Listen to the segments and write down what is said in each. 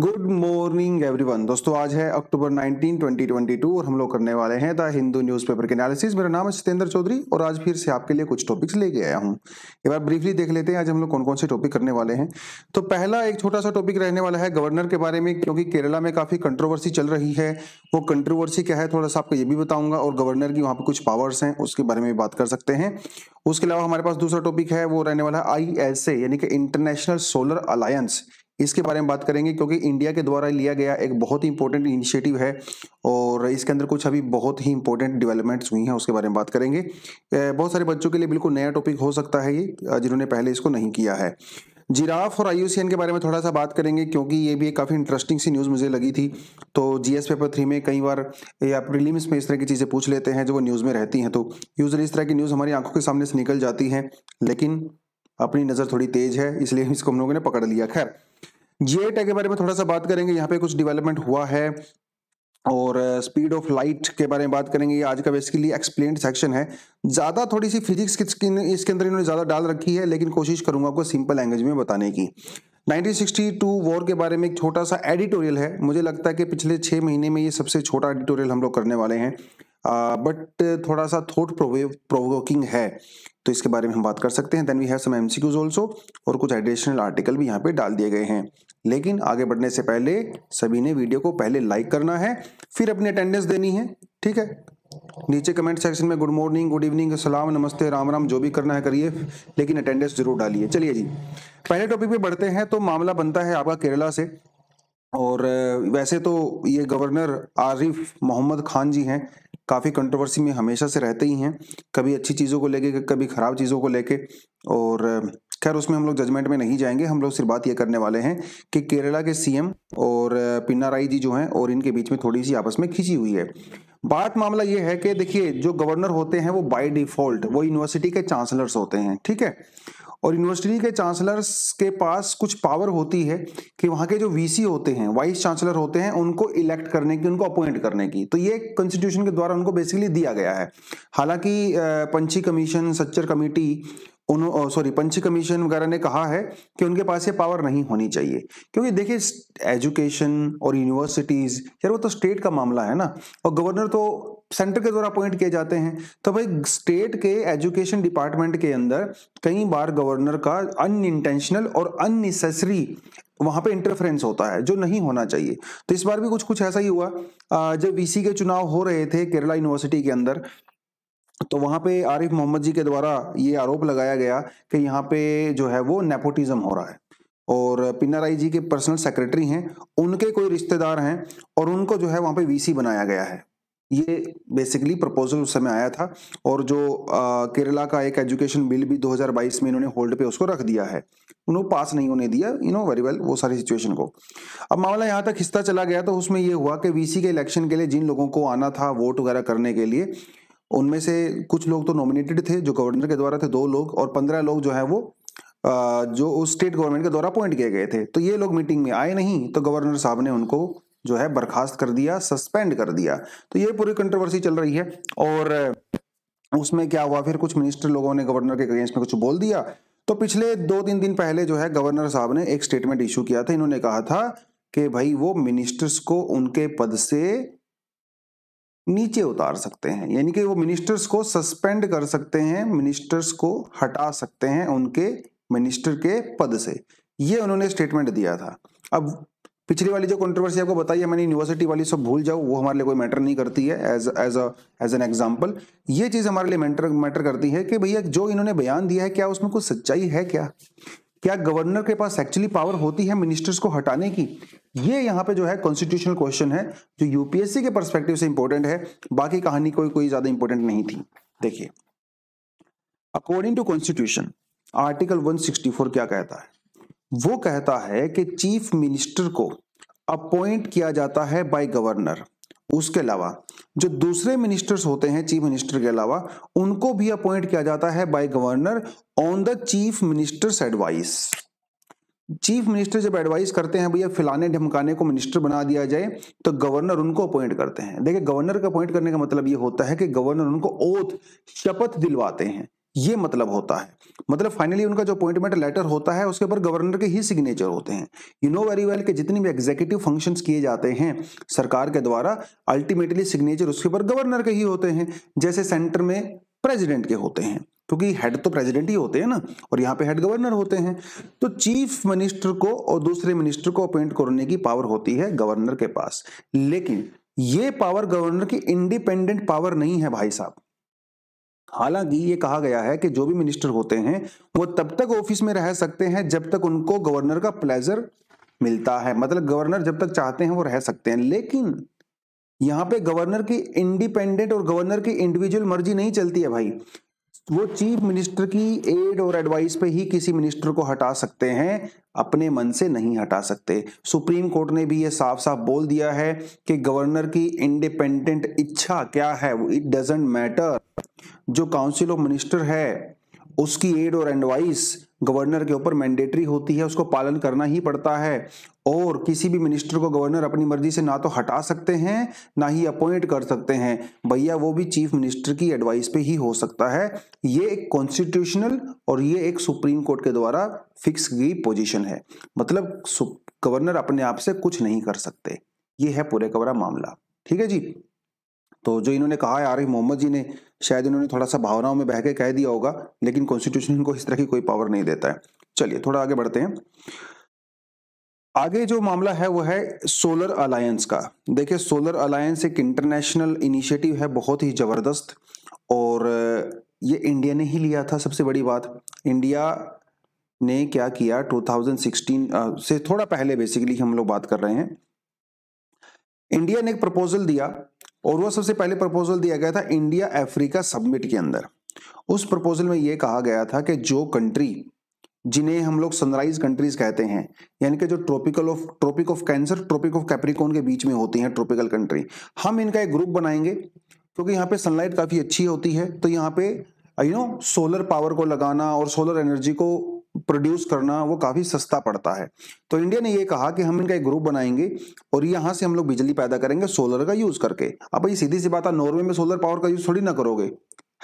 Good morning everyone दोस्तों आज है अक्टूबर 19, 2022 और हम लोग करने वाले हैं द हिंदू न्यूज़पेपर के एनालिसिस मेरा नाम है सितेंद्र चौधरी और आज फिर से आपके लिए कुछ टॉपिक्स लेके आया हूँ एक बार ब्रीफली देख लेते हैं आज हम लोग कौन कौन से टॉपिक करने वाले हैं तो पहला एक छोटा सा टॉपिक रहने वाला है गवर्नर के बारे में क्योंकि केरला में काफ़ी कंट्रोवर्सी चल रही है वो कंट्रोवर्सी क्या है थोड़ा सा आपको ये भी बताऊंगा और गवर्नर की वहाँ पर कुछ पावर्स हैं उसके बारे में भी बात कर सकते हैं उसके अलावा हमारे पास दूसरा टॉपिक है वो रहने वाला है आई यानी कि इंटरनेशनल सोलर अलायंस इसके बारे में बात करेंगे क्योंकि इंडिया के द्वारा लिया गया एक बहुत ही इंपॉर्टेंट इनिशिएटिव है और इसके अंदर कुछ अभी बहुत ही इंपॉर्टेंट डेवलपमेंट्स हुई हैं उसके बारे में बात करेंगे बहुत सारे बच्चों के लिए बिल्कुल नया टॉपिक हो सकता है ये जिन्होंने पहले इसको नहीं किया है जिराफ और आई के बारे में थोड़ा सा बात करेंगे क्योंकि ये भी एक काफ़ी इंटरेस्टिंग सी न्यूज़ मुझे लगी थी तो एस पेपर थ्री में कई बार या प्रीलिम्स में इस तरह की चीज़ें पूछ लेते हैं जो वो न्यूज़ में रहती हैं तो यूज़र इस तरह की न्यूज़ हमारी आंखों के सामने से निकल जाती हैं लेकिन अपनी नज़र थोड़ी तेज है इसलिए इसको हम लोगों ने पकड़ लिया खैर जी के बारे में थोड़ा सा बात करेंगे यहाँ पे कुछ डेवलपमेंट हुआ है और स्पीड ऑफ लाइट के बारे में बात करेंगे ये आज का बेसिकली एक्सप्लेन सेक्शन है ज़्यादा थोड़ी सी फिजिक्स इसके अंदर इन्होंने ज़्यादा डाल रखी है लेकिन कोशिश करूंगा आपको सिंपल लैंग्वेज में बताने की 1962 वॉर के बारे में एक छोटा सा एडिटोरियल है मुझे लगता है कि पिछले छः महीने में ये सबसे छोटा एडिटोरियल हम लोग करने वाले हैं बट थोड़ा सा थोट प्रोवोकिंग है तो इसके बारे में हम बात कर सकते हैं then we have some MCQs also और कुछ एडिशनल आर्टिकल भी यहाँ पे डाल दिए गए हैं लेकिन आगे बढ़ने से पहले सभी ने वीडियो को पहले लाइक करना है फिर अपनी अटेंडेंस देनी है ठीक है नीचे कमेंट सेक्शन में गुड मॉर्निंग गुड इवनिंग सलाम नमस्ते राम राम जो भी करना है करिए लेकिन अटेंडेंस जरूर डालिए चलिए जी पहले टॉपिक पे बढ़ते हैं तो मामला बनता है आपका केरला से और वैसे तो ये गवर्नर आरिफ मोहम्मद खान जी हैं काफ़ी कंट्रोवर्सी में हमेशा से रहते ही हैं कभी अच्छी चीज़ों को लेके कभी ख़राब चीज़ों को लेके और खैर उसमें हम लोग जजमेंट में नहीं जाएंगे हम लोग सिर्फ बात ये करने वाले हैं कि केरला के सीएम और पिनाराई जी जो हैं और इनके बीच में थोड़ी सी आपस में खींची हुई है बात मामला ये है कि देखिए जो गवर्नर होते हैं वो बाई डिफॉल्ट वो यूनिवर्सिटी के चांसलर्स होते हैं ठीक है और यूनिवर्सिटी के चांसलर्स के पास कुछ पावर होती है कि वहाँ के जो वीसी होते हैं वाइस चांसलर होते हैं उनको इलेक्ट करने की उनको अपॉइंट करने की तो ये कॉन्स्टिट्यूशन के द्वारा उनको बेसिकली दिया गया है हालांकि Punchhi commission Sachar committee sorry Punch commission वगैरह ने कहा है कि उनके पास ये पावर नहीं होनी चाहिए क्योंकि देखिए एजुकेशन और यूनिवर्सिटीज़ यार वो तो स्टेट का मामला है ना और गवर्नर तो सेंटर के द्वारा अपॉइंट किए जाते हैं तो भाई स्टेट के एजुकेशन डिपार्टमेंट के अंदर कई बार गवर्नर का अनइंटेंशनल और अननेसेसरी वहां पे इंटरफेरेंस होता है जो नहीं होना चाहिए तो इस बार भी कुछ कुछ ऐसा ही हुआ जब वीसी के चुनाव हो रहे थे केरला यूनिवर्सिटी के अंदर तो वहां पे आरिफ मोहम्मद जी के द्वारा ये आरोप लगाया गया कि यहाँ पे जो है वो नेपोटिज्म हो रहा है और पिनाराई जी के पर्सनल सेक्रेटरी हैं उनके कोई रिश्तेदार हैं और उनको जो है वहां पे वीसी बनाया गया है ये बेसिकली प्रपोजल उस समय आया था और जो आ, केरला का एक एजुकेशन बिल भी 2022 में इन्होंने होल्ड पे उसको रख दिया है उन्होंने पास नहीं होने दिया यू नो वेरी वेल वो सारी सिचुएशन को अब मामला यहाँ तक हिस्सा चला गया तो उसमें ये हुआ कि वीसी के इलेक्शन के लिए जिन लोगों को आना था वोट वगैरह करने के लिए उनमें से कुछ लोग तो नॉमिनेटेड थे जो गवर्नर के द्वारा थे दो लोग और पंद्रह लोग जो है वो जो उस स्टेट गवर्नमेंट के द्वारा अपॉइंट किए गए थे तो ये लोग मीटिंग में आए नहीं तो गवर्नर साहब ने उनको जो है बर्खास्त कर दिया सस्पेंड कर दिया तो ये पूरी कंट्रोवर्सी चल रही है और उसमें क्या हुआ फिर कुछ मिनिस्टर लोगों ने गवर्नर के अगेंस्ट में कुछ बोल दिया तो पिछले दो तीन दिन पहले जो है गवर्नर साहब ने एक स्टेटमेंट इशू किया था इन्होंने कहा था कि भाई वो मिनिस्टर्स को उनके पद से नीचे उतार सकते हैं यानी कि वो मिनिस्टर्स को सस्पेंड कर सकते हैं मिनिस्टर्स को हटा सकते हैं उनके मिनिस्टर के पद से ये उन्होंने स्टेटमेंट दिया था अब पिछली वाली जो कंट्रोवर्सी आपको बताई है मैंने यूनिवर्सिटी वाली सब भूल जाओ वो हमारे लिए कोई मैटर नहीं करती है as as as an example ये चीज़ हमारे लिए मैटर मैटर करती है कि भैया जो इन्होंने बयान दिया है क्या उसमें कुछ सच्चाई है क्या क्या गवर्नर के पास एक्चुअली पावर होती है मिनिस्टर्स को हटाने की ये यहाँ पे जो है कॉन्स्टिट्यूशनल क्वेश्चन है जो यूपीएससी के परस्पेक्टिव से इंपॉर्टेंट है बाकी कहानी कोई कोई ज्यादा इंपॉर्टेंट नहीं थी देखिए अकॉर्डिंग टू कॉन्स्टिट्यूशन आर्टिकल 164 क्या कहता है वो कहता है कि चीफ मिनिस्टर को अपॉइंट किया जाता है बाय गवर्नर उसके अलावा जो दूसरे मिनिस्टर्स होते हैं चीफ मिनिस्टर के अलावा उनको भी अपॉइंट किया जाता है by governor on the chief ministers advice chief minister जब एडवाइस करते हैं भैया फिलाने ढमकाने को मिनिस्टर बना दिया जाए तो गवर्नर उनको अपॉइंट करते हैं देखिए गवर्नर का अपॉइंट करने का मतलब ये होता है कि गवर्नर उनको ओथ शपथ दिलवाते हैं ये मतलब होता है मतलब फाइनली उनका जो अपॉइंटमेंट लेटर होता है उसके ऊपर गवर्नर के ही सिग्नेचर होते हैं यू नो वेरी वेल के जितने भी एग्जीक्यूटिव फंक्शंस किए जाते हैं सरकार के द्वारा अल्टीमेटली सिग्नेचर उसके ऊपर गवर्नर के ही होते हैं जैसे सेंटर में प्रेजिडेंट के होते हैं क्योंकि हेड तो प्रेजिडेंट ही होते हैं ना और यहाँ पे हेड गवर्नर होते हैं तो चीफ मिनिस्टर को और दूसरे मिनिस्टर को अपॉइंट करने की पावर होती है गवर्नर के पास लेकिन ये पावर गवर्नर की इंडिपेंडेंट पावर नहीं है भाई साहब हालांकि ये कहा गया है कि जो भी मिनिस्टर होते हैं वो तब तक ऑफिस में रह सकते हैं जब तक उनको गवर्नर का प्लेजर मिलता है मतलब गवर्नर जब तक चाहते हैं वो रह सकते हैं लेकिन यहाँ पे गवर्नर की इंडिपेंडेंट और गवर्नर की इंडिविजुअल मर्जी नहीं चलती है भाई वो चीफ मिनिस्टर की एड और एडवाइस पे ही किसी मिनिस्टर को हटा सकते हैं अपने मन से नहीं हटा सकते सुप्रीम कोर्ट ने भी ये साफ साफ बोल दिया है कि गवर्नर की इंडिपेंडेंट इच्छा क्या है इट डजेंट मैटर जो काउंसिल ऑफ मिनिस्टर है उसकी एड और एडवाइस गवर्नर के ऊपर मैंडेटरी होती है उसको पालन करना ही पड़ता है और किसी भी मिनिस्टर को गवर्नर अपनी मर्जी से ना तो हटा सकते हैं ना ही अपॉइंट कर सकते हैं भैया वो भी चीफ मिनिस्टर की एडवाइस पे ही हो सकता है ये एक कॉन्स्टिट्यूशनल और ये एक सुप्रीम कोर्ट के द्वारा फिक्स की पोजिशन है मतलब गवर्नर अपने आप से कुछ नहीं कर सकते ये है पूरे कवरा मामला ठीक है जी तो जो इन्होंने कहा है आरिफ मोहम्मद जी ने शायद इन्होंने थोड़ा सा भावनाओं में बह के कह दिया होगा लेकिन कॉन्स्टिट्यूशन इनको इस तरह की कोई पावर नहीं देता है चलिए थोड़ा आगे बढ़ते हैं आगे जो मामला है वो है सोलर अलायंस का देखिए सोलर अलायंस एक इंटरनेशनल इनिशिएटिव है बहुत ही ज़बरदस्त और ये इंडिया ने ही लिया था सबसे बड़ी बात इंडिया ने क्या किया 2016 से थोड़ा पहले बेसिकली हम लोग बात कर रहे हैं इंडिया ने एक प्रपोजल दिया और वह सबसे पहले प्रपोजल दिया गया था इंडिया अफ्रीका सबमिट के अंदर उस प्रपोजल में यह कहा गया था कि जो कंट्री जिन्हें हम लोग सनराइज कंट्रीज कहते हैं यानी कि जो tropical of tropic of cancer tropic of capricorn के बीच में होती हैं ट्रॉपिकल कंट्री हम इनका एक ग्रुप बनाएंगे क्योंकि यहाँ पे सनलाइट काफ़ी अच्छी होती है तो यहाँ पे यू नो सोलर पावर को लगाना और सोलर एनर्जी को प्रोड्यूस करना वो काफ़ी सस्ता पड़ता है तो इंडिया ने ये कहा कि हम इनका एक ग्रुप बनाएंगे और यहाँ से हम लोग बिजली पैदा करेंगे सोलर का यूज़ करके अब भाई सीधी सी बात है नॉर्वे में सोलर पावर का यूज़ थोड़ी ना करोगे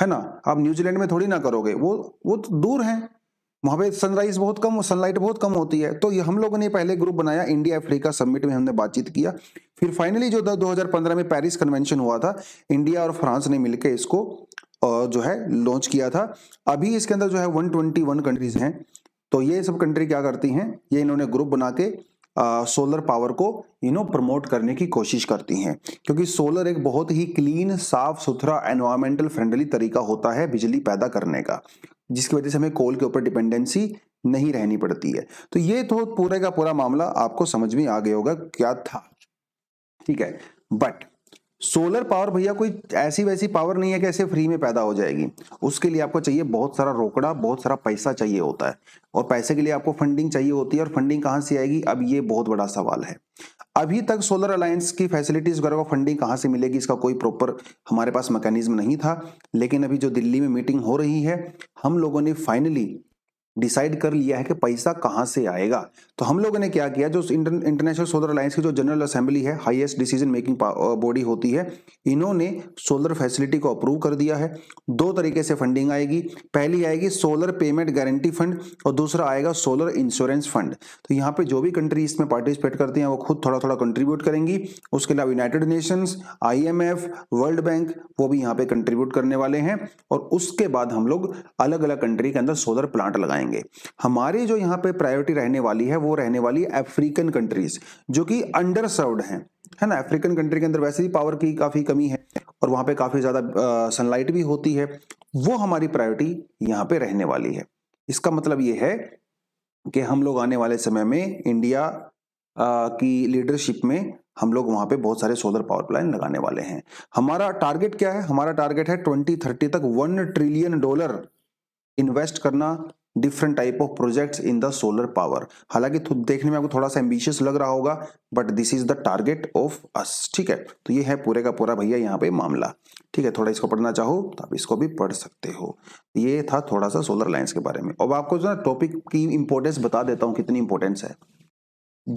है ना आप न्यूजीलैंड में थोड़ी ना करोगे वो वो तो दूर है वहां पे सनराइज बहुत कम सनलाइट बहुत कम होती है तो हम लोगों ने पहले ग्रुप बनाया इंडिया अफ्रीका समिट में हमने बातचीत किया फिर फाइनली जो दो में पेरिस कन्वेंशन हुआ था इंडिया और फ्रांस ने मिलकर इसको जो है लॉन्च किया था अभी इसके अंदर जो है 121 कंट्रीज हैं तो ये सब कंट्री क्या करती हैं ये इन्होंने ग्रुप बना के सोलर पावर को यू नो प्रमोट करने की कोशिश करती हैं क्योंकि सोलर एक बहुत ही क्लीन साफ सुथरा एनवायरमेंटल फ्रेंडली तरीका होता है बिजली पैदा करने का जिसकी वजह से हमें कोल के ऊपर डिपेंडेंसी नहीं रहनी पड़ती है तो ये तो पूरे का पूरा मामला आपको समझ में आ गया होगा क्या था ठीक है बट सोलर पावर भैया कोई ऐसी वैसी पावर नहीं है कि ऐसे फ्री में पैदा हो जाएगी उसके लिए आपको चाहिए बहुत सारा रोकड़ा बहुत सारा पैसा चाहिए होता है और पैसे के लिए आपको फंडिंग चाहिए होती है और फंडिंग कहाँ से आएगी अब ये बहुत बड़ा सवाल है अभी तक सोलर अलायंस की फैसिलिटीज वगैरह को फंडिंग कहाँ से मिलेगी इसका कोई प्रॉपर हमारे पास मैकेनिज्म नहीं था लेकिन अभी जो दिल्ली में मीटिंग हो रही है हम लोगों ने फाइनली डिसाइड कर लिया है कि पैसा कहाँ से आएगा तो हम लोगों ने क्या किया जो इंटरनेशनल सोलर अलायंस की जो जनरल असेंबली है हाईएस्ट डिसीजन मेकिंग बॉडी होती है इन्होंने सोलर फैसिलिटी को अप्रूव कर दिया है दो तरीके से फंडिंग आएगी पहली आएगी सोलर पेमेंट गारंटी फंड और दूसरा आएगा सोलर इंश्योरेंस फंड तो यहाँ पे जो भी कंट्री इसमें पार्टिसिपेट करती हैं वो खुद थोड़ा थोड़ा कंट्रीब्यूट करेंगी उसके अलावा यूनाइटेड नेशंस आई वर्ल्ड बैंक वो भी यहाँ पे कंट्रीब्यूट करने वाले हैं और उसके बाद हम लोग अलग अलग कंट्री के अंदर सोलर प्लांट लगाएंगे जाएंगे हमारे जो यहाँ पे प्रायोरिटी रहने वाली है वो रहने वाली अफ्रीकन कंट्रीज जो कि अंडर सर्व्ड हैं है ना अफ्रीकन कंट्री के अंदर वैसे भी पावर की काफ़ी कमी है और वहां पे काफ़ी ज़्यादा सनलाइट भी होती है वो हमारी प्रायोरिटी यहाँ पे रहने वाली है इसका मतलब ये है कि हम लोग आने वाले समय में इंडिया आ, की लीडरशिप में हम लोग वहां पे बहुत सारे सोलर पावर प्लांट लगाने वाले हैं हमारा टारगेट क्या है हमारा टारगेट है ट्वेंटी तक वन ट्रिलियन डॉलर इन्वेस्ट करना different type of projects in the solar power हालांकि देखने में आपको थोड़ा सा एम्बिशियस लग रहा होगा but this is the target of us ठीक है तो ये है पूरे का पूरा भैया यहाँ पे मामला ठीक है थोड़ा इसको पढ़ना चाहो तो आप इसको भी पढ़ सकते हो ये था थोड़ा सा सोलर लाइन्स के बारे में अब आपको जो ना टॉपिक की इंपॉर्टेंस बता देता हूँ कितनी इंपॉर्टेंस है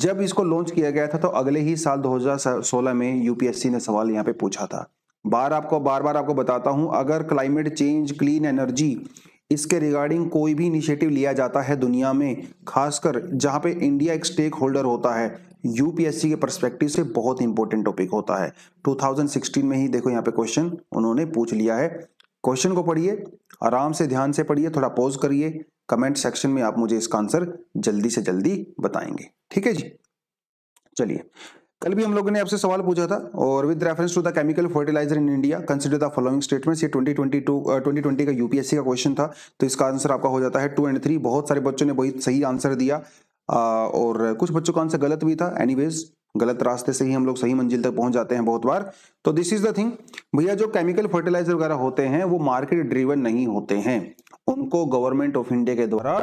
जब इसको लॉन्च किया गया था तो अगले ही साल 2016 में यूपीएससी ने सवाल यहाँ पे पूछा था बार आपको बार बार आपको बताता हूं अगर क्लाइमेट चेंज क्लीन एनर्जी इसके रिगार्डिंग कोई भी इनिशिएटिव लिया जाता है दुनिया में खासकर जहां पे इंडिया एक स्टेक होल्डर होता है यूपीएससी के परस्पेक्टिव से बहुत इंपॉर्टेंट टॉपिक होता है 2016 में ही देखो यहाँ पे क्वेश्चन उन्होंने पूछ लिया है क्वेश्चन को पढ़िए आराम से ध्यान से पढ़िए थोड़ा पॉज करिए कमेंट सेक्शन में आप मुझे इसका आंसर जल्दी से जल्दी बताएंगे ठीक है जी चलिए कल भी हम लोगों ने आपसे सवाल पूछा था और with reference to the chemical fertiliser in India consider the following statements ये 2022 2020 का यूपीएससी का क्वेश्चन था तो इसका आंसर आपका हो जाता है टू एंड थ्री बहुत सारे बच्चों ने बहुत सही आंसर दिया और कुछ बच्चों का आंसर गलत भी था एनी गलत रास्ते से ही हम लोग सही मंजिल तक पहुंच जाते हैं बहुत बार तो दिस इज द थिंग भैया जो केमिकल फर्टिलाइजर वगैरह होते हैं वो मार्केट ड्रीवन नहीं होते हैं उनको गवर्नमेंट ऑफ इंडिया के द्वारा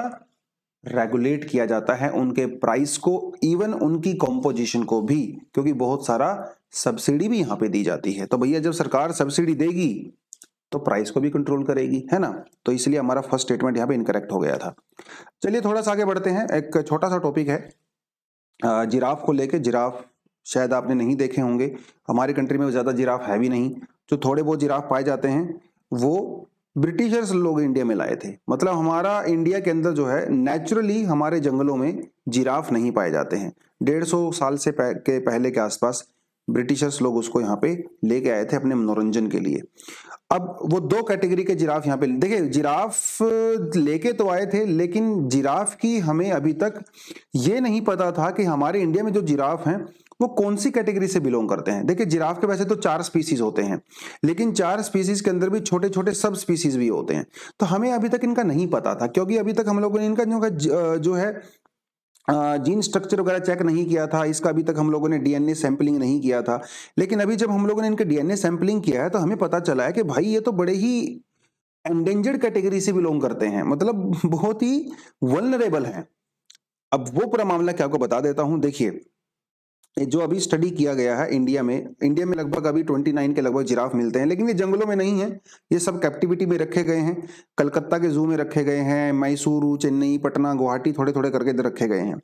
रेगुलेट किया जाता है उनके प्राइस को इवन उनकी कॉम्पोजिशन को भी क्योंकि बहुत सारा सब्सिडी भी यहाँ पे दी जाती है तो भैया जब सरकार सब्सिडी देगी तो प्राइस को भी कंट्रोल करेगी है ना तो इसलिए हमारा फर्स्ट स्टेटमेंट यहाँ पे इनकरेक्ट हो गया था चलिए थोड़ा सा आगे बढ़ते हैं एक छोटा सा टॉपिक है जिराफ को लेके जिराफ शायद आपने नहीं देखे होंगे हमारी कंट्री में ज़्यादा जिराफ है भी नहीं जो थोड़े बहुत जिराफ पाए जाते हैं वो ब्रिटिशर्स लोग इंडिया में लाए थे मतलब हमारा इंडिया के अंदर जो है नेचुरली हमारे जंगलों में जिराफ नहीं पाए जाते हैं डेढ़ सौ साल से पह, के पहले के आसपास ब्रिटिशर्स लोग उसको यहाँ पे लेके आए थे अपने मनोरंजन के लिए अब वो दो कैटेगरी के जिराफ यहाँ पे देखिए जिराफ लेके तो आए थे लेकिन जिराफ की हमें अभी तक ये नहीं पता था कि हमारे इंडिया में जो जिराफ हैं वो कौन सी कैटेगरी से बिलोंग करते हैं देखिए जिराफ के वैसे तो चार स्पीसीज होते हैं लेकिन चार स्पीसीज के अंदर भी छोटे छोटे सब स्पीसीज भी होते हैं तो हमें अभी तक इनका नहीं पता था क्योंकि अभी तक हम लोगों ने इनका जो है जीन स्ट्रक्चर वगैरह चेक नहीं किया था इसका अभी तक हम लोगों ने डीएनए सैंपलिंग नहीं किया था लेकिन अभी जब हम लोगों ने इनके डीएनए सैंपलिंग किया है तो हमें पता चला है कि भाई ये तो बड़े ही एंडेंजर्ड कैटेगरी से बिलोंग करते हैं मतलब बहुत ही वनरेबल हैं अब वो पूरा मामला क्या आपको बता देता हूं देखिए जो अभी स्टडी किया गया है इंडिया में इंडिया में लगभग अभी 29 के लगभग जिराफ मिलते हैं लेकिन ये जंगलों में नहीं है ये सब कैप्टिविटी में रखे गए हैं कलकत्ता के जू में रखे गए हैं मैसूरू चेन्नई पटना गुवाहाटी थोड़े थोड़े करके रखे गए हैं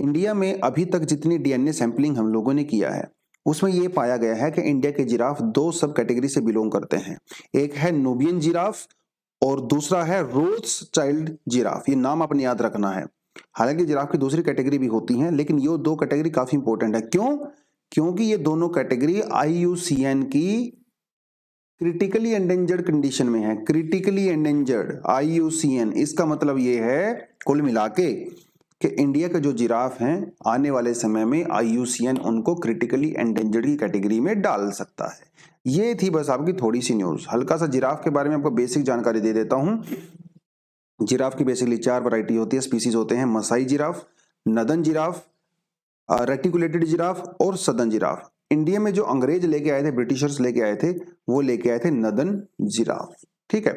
इंडिया में अभी तक जितनी डीएनए सैंपलिंग हम लोगों ने किया है उसमें ये पाया गया है कि इंडिया के जिराफ दो सब कैटेगरी से बिलोंग करते हैं एक है नोबियन जिराफ और दूसरा है रोज चाइल्ड जिराफ ये नाम आपने याद रखना है हालांकि जिराफ की दूसरी कैटेगरी भी होती हैं लेकिन ये दो कैटेगरी काफी इंपॉर्टेंट है क्यों क्योंकि ये दोनों कैटेगरी आई की क्रिटिकली एंडेंजर्ड कंडीशन में है क्रिटिकली एंडेंजर्ड आई इसका मतलब ये है कुल मिला के कि इंडिया का जो जिराफ हैं आने वाले समय में आई उनको क्रिटिकली एंडेंजर्ड की कैटेगरी में डाल सकता है ये थी बस आपकी थोड़ी सी न्यूज़ हल्का सा जिराफ के बारे में आपको बेसिक जानकारी दे देता हूँ जिराफ की बेसिकली चार वैरायटी होती है स्पीसीज होते हैं Masai giraffe northern giraffe reticulated giraffe और सदन जिराफ इंडिया में जो अंग्रेज लेके आए थे ब्रिटिशर्स लेके आए थे वो लेके आए थे नदन जिराफ ठीक है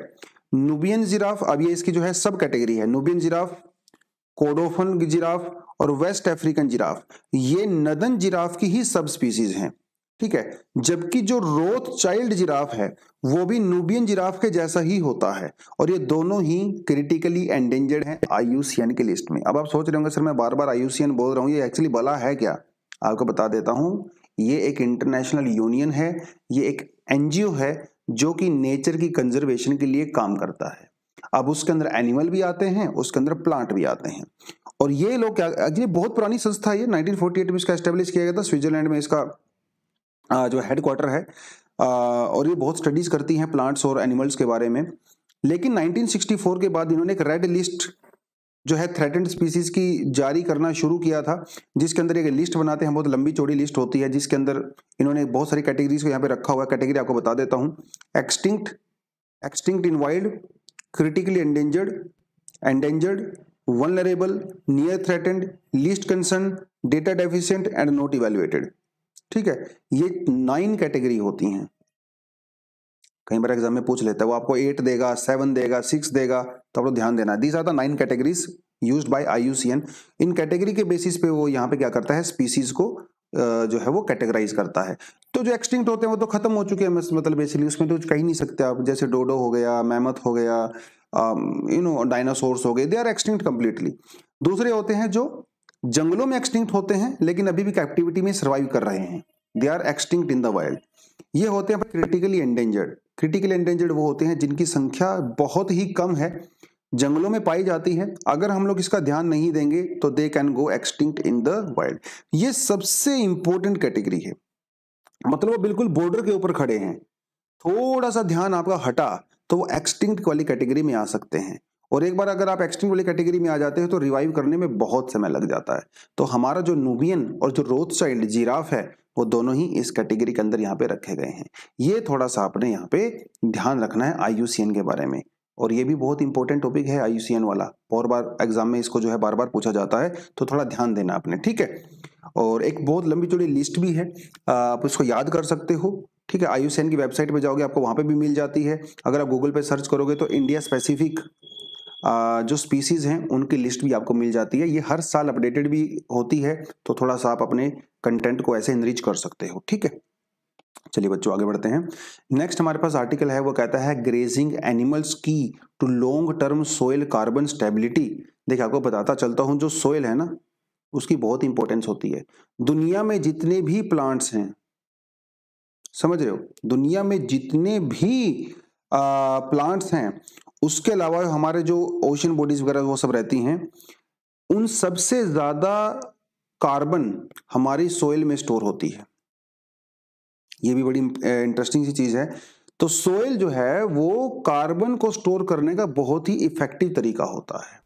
नुबियन जिराफ अब ये इसकी जो है सब कैटेगरी है नुबियन जिराफ कोडोफन जिराफ और वेस्ट अफ्रीकन जिराफ ये नदन जिराफ की ही सब स्पीसीज हैं ठीक है जबकि जो रोथ चाइल्ड जिराफ है वो भी नूबियन जिराफ के जैसा ही होता है और ये दोनों ही क्रिटिकली एंडेंजर्ड हैं आईयूसीएन की लिस्ट में अब आप सोच रहे होंगे सर मैं बार बार आईयूसीएन बोल रहा हूँ ये एक्चुअली बला है क्या आपको बता देता हूँ ये एक इंटरनेशनल यूनियन है ये एक एनजीओ है जो कि नेचर की कंजर्वेशन के लिए काम करता है अब उसके अंदर एनिमल भी आते हैं उसके अंदर प्लांट भी आते हैं और ये लोग क्या एक्चुअली बहुत पुरानी संस्था है 1948 में इसका स्टेब्लिश किया गया था स्विट्जरलैंड में इसका जो हेड क्वार्टर है और ये बहुत स्टडीज़ करती हैं प्लांट्स और एनिमल्स के बारे में लेकिन 1964 के बाद इन्होंने एक रेड लिस्ट जो है थ्रेटेंड स्पीसीज की जारी करना शुरू किया था जिसके अंदर एक लिस्ट बनाते हैं बहुत लंबी चौड़ी लिस्ट होती है जिसके अंदर इन्होंने बहुत सारी कैटेगरीज को यहाँ पे रखा हुआ है कैटेगरी आपको बता देता हूँ extinct extinct in wild critically endangered endangered vulnerable near threatened least concern data deficient and not evaluated ठीक है ये नाइन कैटेगरी होती हैं कहीं बार एग्जाम में पूछ लेता है वो आपको एट देगा सेवन देगा सिक्स देगा तो आपको ध्यान देना these are the nine categories used by I इन कैटेगरी के बेसिस पे वो यहाँ पे क्या करता है स्पीसीज को जो है वो कैटेगराइज करता है तो जो एक्सटिंक्ट होते हैं वो तो खत्म हो चुके हैं मतलब बेसिकली उसमें तो कह ही नहीं सकते आप जैसे डोडो हो गया मैमथ हो गया यू नो डायनासोर्स हो गए दे आर एक्सटिंक्ट कंप्लीटली दूसरे होते हैं जो जंगलों में एक्सटिंक्ट होते हैं लेकिन अभी भी कैप्टिविटी में सर्वाइव कर रहे हैं they are extinct in the world ये होते हैं क्रिटिकली एंडेंजर्ड क्रिटिकली एंडेंजर्ड वो होते हैं जिनकी संख्या बहुत ही कम है जंगलों में पाई जाती है अगर हम लोग इसका ध्यान नहीं देंगे तो they can go extinct in the world ये सबसे इंपॉर्टेंट कैटेगरी है मतलब वो बिल्कुल बॉर्डर के ऊपर खड़े हैं थोड़ा सा ध्यान आपका हटा तो वो एक्सटिंक्ट वाली कैटेगरी में आ सकते हैं और एक बार अगर आप एक्सट्रीम वाली कैटेगरी में आ जाते हो तो रिवाइव करने में बहुत समय लग जाता है तो हमारा जो नूबियन और जो रोथ साइड जीराफ है वो दोनों ही इस कैटेगरी के अंदर यहाँ पे रखे गए हैं ये थोड़ा सा आपने यहाँ पे ध्यान रखना है आई के बारे में और ये भी बहुत इंपॉर्टेंट टॉपिक है आई वाला और बार एग्जाम में इसको जो है बार बार पूछा जाता है तो थोड़ा ध्यान देना आपने ठीक है और एक बहुत लंबी चौड़ी लिस्ट भी है आप इसको याद कर सकते हो ठीक है आयुसेन की वेबसाइट पे जाओगे आपको वहां पे भी मिल जाती है अगर आप गूगल पे सर्च करोगे तो इंडिया स्पेसिफिक जो स्पीसीज़ हैं उनकी लिस्ट भी आपको मिल जाती है ये हर साल अपडेटेड भी होती है तो थोड़ा सा आप अपने कंटेंट को ऐसे इनरीच कर सकते हो ठीक है चलिए बच्चों आगे बढ़ते हैं नेक्स्ट हमारे पास आर्टिकल है वो कहता है grazing animals key to long term soil carbon stability देखिए आपको बताता चलता हूँ जो सोयल है ना उसकी बहुत इंपॉर्टेंस होती है दुनिया में जितने भी प्लांट्स हैं समझ रहे हो दुनिया में जितने भी आ, प्लांट्स हैं उसके अलावा हमारे जो ओशन बॉडीज वगैरह वो सब रहती हैं उन सबसे ज़्यादा कार्बन हमारी सोइल में स्टोर होती है ये भी बड़ी इंटरेस्टिंग सी चीज़ है तो सोइल जो है वो कार्बन को स्टोर करने का बहुत ही इफेक्टिव तरीका होता है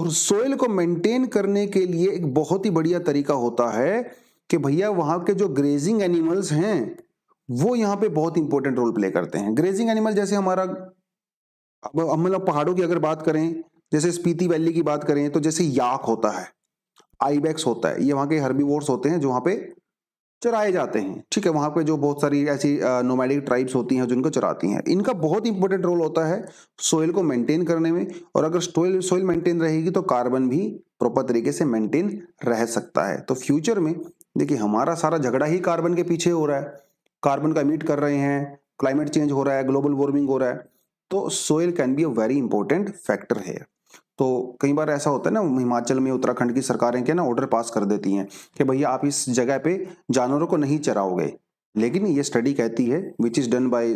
और सोयल को मेंटेन करने के लिए एक बहुत ही बढ़िया तरीका होता है कि भैया वहां के जो ग्रेजिंग एनिमल्स हैं वो यहाँ पे बहुत इंपॉर्टेंट रोल प्ले करते हैं ग्रेजिंग एनिमल जैसे हमारा अब हम मतलब पहाड़ों की अगर बात करें जैसे स्पीति वैली की बात करें तो जैसे याक होता है आईबैक्स होता है ये वहाँ के हर्बीवोर्स होते हैं जो वहाँ पे चराए जाते हैं ठीक है वहां पे जो बहुत सारी ऐसी नोमैडिक ट्राइब्स होती हैं जिनको चराती हैं इनका बहुत इंपॉर्टेंट रोल होता है सोइल को मेंटेन करने में और अगर सोइल सोइल मेंटेन रहेगी तो कार्बन भी प्रॉपर तरीके से मेंटेन रह सकता है तो फ्यूचर में देखिए हमारा सारा झगड़ा ही कार्बन के पीछे हो रहा है कार्बन का मीट कर रहे हैं क्लाइमेट चेंज हो रहा है ग्लोबल वार्मिंग हो रहा है तो soil can be a very important factor है तो कई बार ऐसा होता है ना हिमाचल में उत्तराखंड की सरकारें क्या ना ऑर्डर पास कर देती हैं कि भैया आप इस जगह पे जानवरों को नहीं चराओगे लेकिन ये स्टडी कहती है which is done by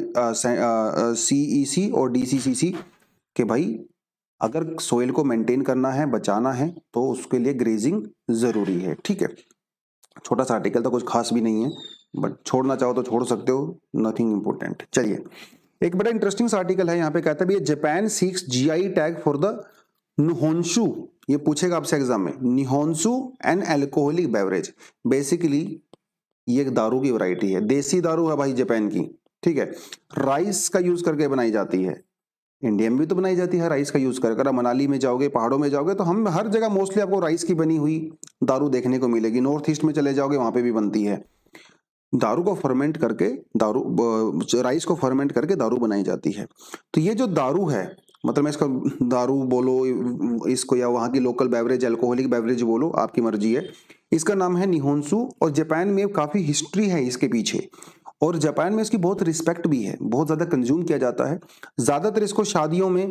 C और डीसीसीसी सी कि भाई अगर सोयल को मेंटेन करना है बचाना है तो उसके लिए ग्रेजिंग ज़रूरी है ठीक है छोटा सा आर्टिकल तो कुछ खास भी नहीं है बट छोड़ना चाहो तो छोड़ सकते हो नथिंग इंपोर्टेंट चलिए एक बड़ा इंटरेस्टिंग आर्टिकल है यहाँ पे कहता है Japan seeks GI tag for the Nihonshu ये पूछेगा आपसे एग्जाम में Nihonshu and alcoholic beverage basically ये एक दारू की वैरायटी है देसी दारू है भाई जापान की ठीक है राइस का यूज करके बनाई जाती है इंडिया में भी तो बनाई जाती है राइस का यूज करके कर मनाली में जाओगे पहाड़ों में जाओगे तो हम हर जगह मोस्टली आपको राइस की बनी हुई दारू देखने को मिलेगी नॉर्थ ईस्ट में चले जाओगे वहां पर भी बनती है दारू को फर्मेंट करके दारू राइस को फर्मेंट करके दारू बनाई जाती है तो ये जो दारू है मतलब मैं इसका दारू बोलो इसको या वहाँ की लोकल बेवरेज अल्कोहलिक बेवरेज बोलो आपकी मर्जी है इसका नाम है निहोंसू और जापान में काफ़ी हिस्ट्री है इसके पीछे और जापान में इसकी बहुत रिस्पेक्ट भी है बहुत ज़्यादा कंज्यूम किया जाता है ज़्यादातर इसको शादियों में